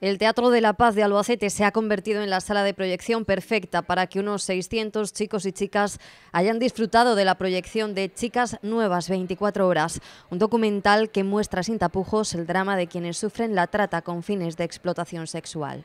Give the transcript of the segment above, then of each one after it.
El Teatro de la Paz de Albacete se ha convertido en la sala de proyección perfecta para que unos 600 chicos y chicas hayan disfrutado de la proyección de Chicas Nuevas 24 horas, un documental que muestra sin tapujos el drama de quienes sufren la trata con fines de explotación sexual.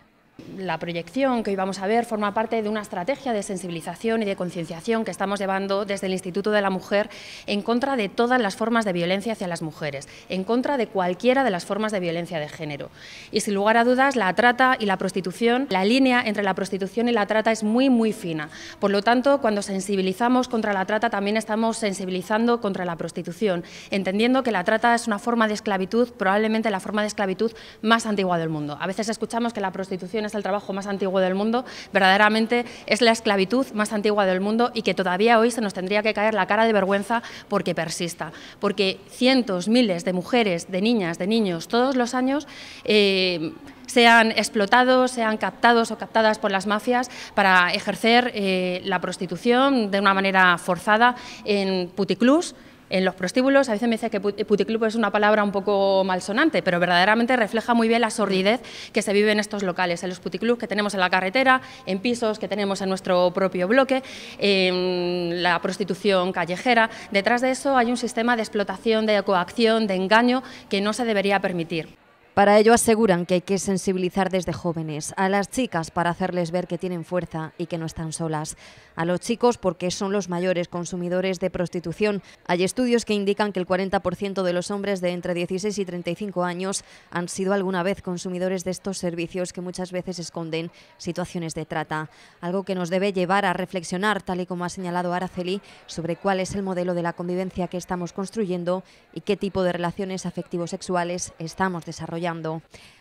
La proyección que hoy vamos a ver forma parte de una estrategia de sensibilización y de concienciación que estamos llevando desde el Instituto de la Mujer en contra de todas las formas de violencia hacia las mujeres, en contra de cualquiera de las formas de violencia de género. Y sin lugar a dudas, la trata y la prostitución, la línea entre la prostitución y la trata es muy, muy fina. Por lo tanto, cuando sensibilizamos contra la trata, también estamos sensibilizando contra la prostitución, entendiendo que la trata es una forma de esclavitud, probablemente la forma de esclavitud más antigua del mundo. A veces escuchamos que la prostitución es el trabajo más antiguo del mundo, verdaderamente es la esclavitud más antigua del mundo y que todavía hoy se nos tendría que caer la cara de vergüenza porque persista, porque cientos, miles de mujeres, de niñas, de niños, todos los años... Eh, sean explotados, sean captados o captadas por las mafias para ejercer eh, la prostitución de una manera forzada en puticlús, en los prostíbulos a veces me dice que puticlub es una palabra un poco malsonante, pero verdaderamente refleja muy bien la sordidez que se vive en estos locales, en los puticlubs que tenemos en la carretera, en pisos que tenemos en nuestro propio bloque, en la prostitución callejera. Detrás de eso hay un sistema de explotación, de coacción, de engaño que no se debería permitir. Para ello aseguran que hay que sensibilizar desde jóvenes, a las chicas para hacerles ver que tienen fuerza y que no están solas, a los chicos porque son los mayores consumidores de prostitución. Hay estudios que indican que el 40% de los hombres de entre 16 y 35 años han sido alguna vez consumidores de estos servicios que muchas veces esconden situaciones de trata, algo que nos debe llevar a reflexionar, tal y como ha señalado Araceli, sobre cuál es el modelo de la convivencia que estamos construyendo y qué tipo de relaciones afectivos sexuales estamos desarrollando.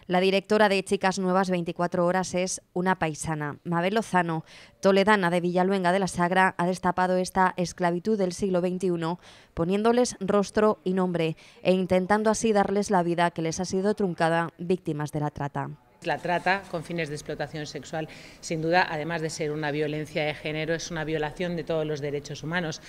La directora de Chicas Nuevas 24 Horas es una paisana. Mabel Lozano, toledana de Villaluenga de la Sagra, ha destapado esta esclavitud del siglo XXI, poniéndoles rostro y nombre e intentando así darles la vida que les ha sido truncada víctimas de la trata la trata con fines de explotación sexual, sin duda, además de ser una violencia de género, es una violación de todos los derechos humanos.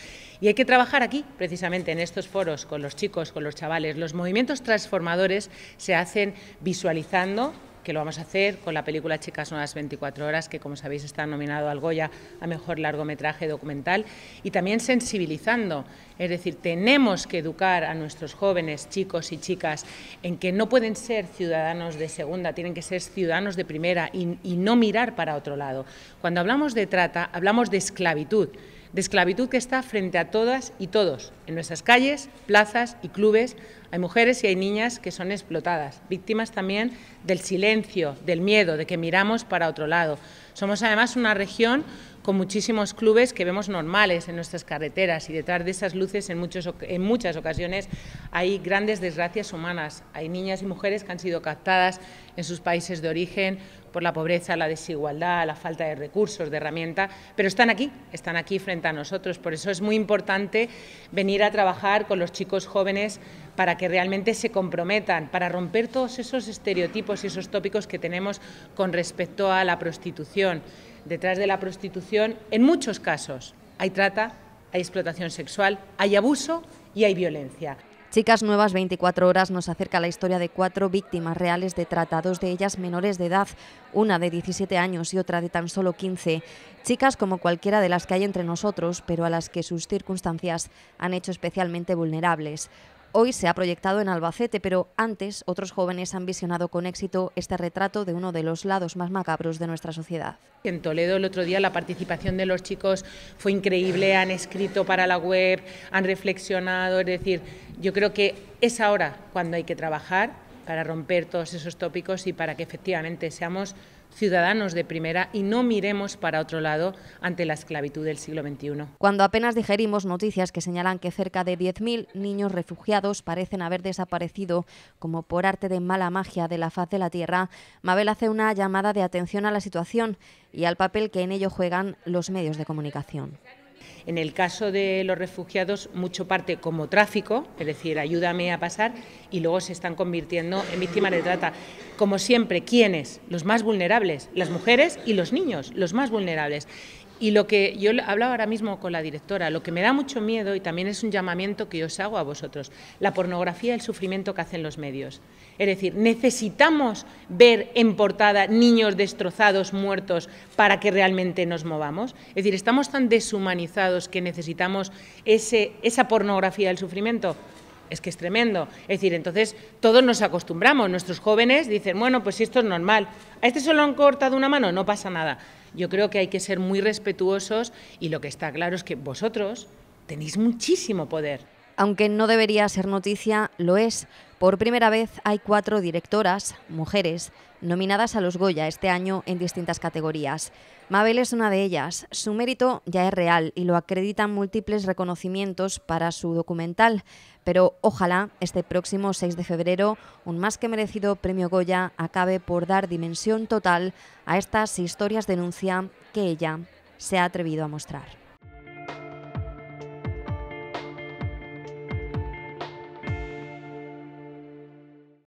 Y hay que trabajar aquí, precisamente en estos foros, con los chicos, con los chavales. Los movimientos transformadores se hacen visualizando que lo vamos a hacer con la película Chicas nuevas 24 horas, que como sabéis está nominado al Goya a Mejor Largometraje Documental, y también sensibilizando, es decir, tenemos que educar a nuestros jóvenes, chicos y chicas, en que no pueden ser ciudadanos de segunda, tienen que ser ciudadanos de primera y no mirar para otro lado. Cuando hablamos de trata, hablamos de esclavitud de esclavitud que está frente a todas y todos. En nuestras calles, plazas y clubes hay mujeres y hay niñas que son explotadas, víctimas también del silencio, del miedo, de que miramos para otro lado. Somos además una región con muchísimos clubes que vemos normales en nuestras carreteras y detrás de esas luces en, muchos, en muchas ocasiones hay grandes desgracias humanas. Hay niñas y mujeres que han sido captadas en sus países de origen por la pobreza, la desigualdad, la falta de recursos, de herramienta, pero están aquí, están aquí frente a nosotros. Por eso es muy importante venir a trabajar con los chicos jóvenes para que realmente se comprometan, para romper todos esos estereotipos y esos tópicos que tenemos con respecto a la prostitución detrás de la prostitución, en muchos casos, hay trata, hay explotación sexual, hay abuso y hay violencia. Chicas Nuevas 24 Horas nos acerca la historia de cuatro víctimas reales de trata, dos de ellas menores de edad, una de 17 años y otra de tan solo 15. Chicas como cualquiera de las que hay entre nosotros, pero a las que sus circunstancias han hecho especialmente vulnerables. Hoy se ha proyectado en Albacete, pero antes otros jóvenes han visionado con éxito este retrato de uno de los lados más macabros de nuestra sociedad. En Toledo el otro día la participación de los chicos fue increíble, han escrito para la web, han reflexionado, es decir, yo creo que es ahora cuando hay que trabajar para romper todos esos tópicos y para que efectivamente seamos ciudadanos de primera y no miremos para otro lado ante la esclavitud del siglo XXI. Cuando apenas digerimos noticias que señalan que cerca de 10.000 niños refugiados parecen haber desaparecido como por arte de mala magia de la faz de la Tierra, Mabel hace una llamada de atención a la situación y al papel que en ello juegan los medios de comunicación. En el caso de los refugiados, mucho parte como tráfico, es decir, ayúdame a pasar, y luego se están convirtiendo en víctimas de trata. Como siempre, ¿quiénes? Los más vulnerables, las mujeres y los niños, los más vulnerables. Y lo que yo hablaba ahora mismo con la directora, lo que me da mucho miedo y también es un llamamiento que yo os hago a vosotros, la pornografía del el sufrimiento que hacen los medios. Es decir, necesitamos ver en portada niños destrozados, muertos, para que realmente nos movamos. Es decir, estamos tan deshumanizados que necesitamos ese, esa pornografía del sufrimiento. Es que es tremendo. Es decir, entonces todos nos acostumbramos. Nuestros jóvenes dicen, bueno, pues esto es normal. A este solo han cortado una mano, no pasa nada. Yo creo que hay que ser muy respetuosos y lo que está claro es que vosotros tenéis muchísimo poder. Aunque no debería ser noticia, lo es, por primera vez hay cuatro directoras, mujeres, nominadas a los Goya este año en distintas categorías. Mabel es una de ellas. Su mérito ya es real y lo acreditan múltiples reconocimientos para su documental, pero ojalá este próximo 6 de febrero un más que merecido premio Goya acabe por dar dimensión total a estas historias de denuncia que ella se ha atrevido a mostrar.